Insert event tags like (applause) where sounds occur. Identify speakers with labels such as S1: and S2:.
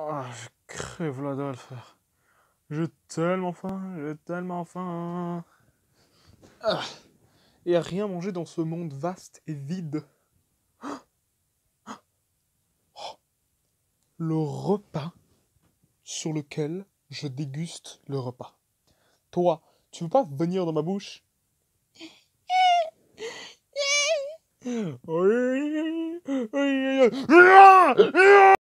S1: Ah, je crève la dalle, faire. J'ai tellement faim, j'ai tellement faim. Ah, et à rien manger dans ce monde vaste et vide. (gasps)
S2: Oh, le repas sur lequel je déguste le repas. Toi, tu veux pas venir dans ma bouche (laughs) ah,